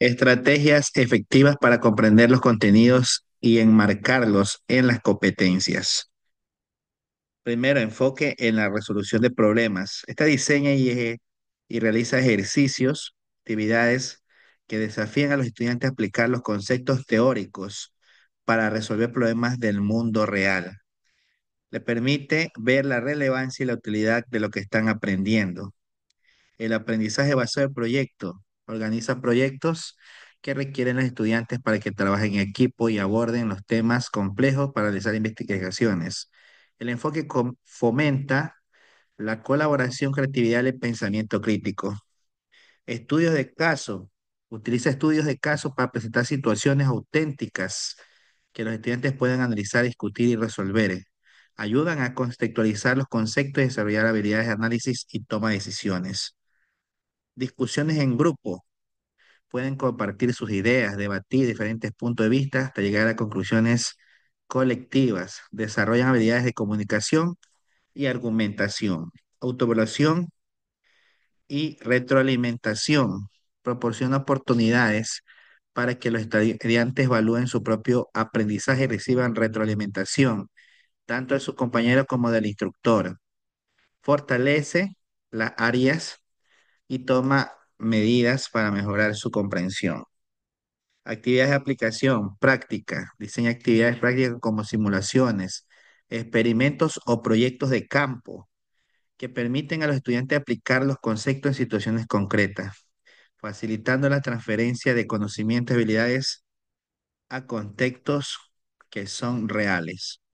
Estrategias efectivas para comprender los contenidos y enmarcarlos en las competencias. Primero, enfoque en la resolución de problemas. Esta diseña eh, y, realiza ejercicios, actividades que desafían a los estudiantes a aplicar los conceptos teóricos para resolver problemas del mundo real. Le permite ver la relevancia y la utilidad de lo que están aprendiendo. El aprendizaje basado en proyecto Organiza proyectos que requieren los estudiantes para que trabajen en equipo y aborden los temas complejos para realizar investigaciones. El enfoque fomenta la colaboración, creatividad y el pensamiento crítico. Estudios de caso. Utiliza estudios de caso para presentar situaciones auténticas que los estudiantes puedan analizar, discutir y resolver. Ayudan a contextualizar los conceptos y desarrollar habilidades de análisis y toma de decisiones discusiones en grupo. Pueden compartir sus ideas, debatir diferentes puntos de vista hasta llegar a conclusiones colectivas. Desarrollan habilidades de comunicación y argumentación, autoevaluación y retroalimentación. Proporciona oportunidades para que los estudiantes evalúen su propio aprendizaje y reciban retroalimentación, tanto de sus compañeros como del instructor. Fortalece las áreas y toma medidas para mejorar su comprensión. Actividades de aplicación, práctica. Diseña actividades prácticas como simulaciones, experimentos o proyectos de campo que permiten a los estudiantes aplicar los conceptos en situaciones concretas, facilitando la transferencia de conocimientos y habilidades a contextos que son reales.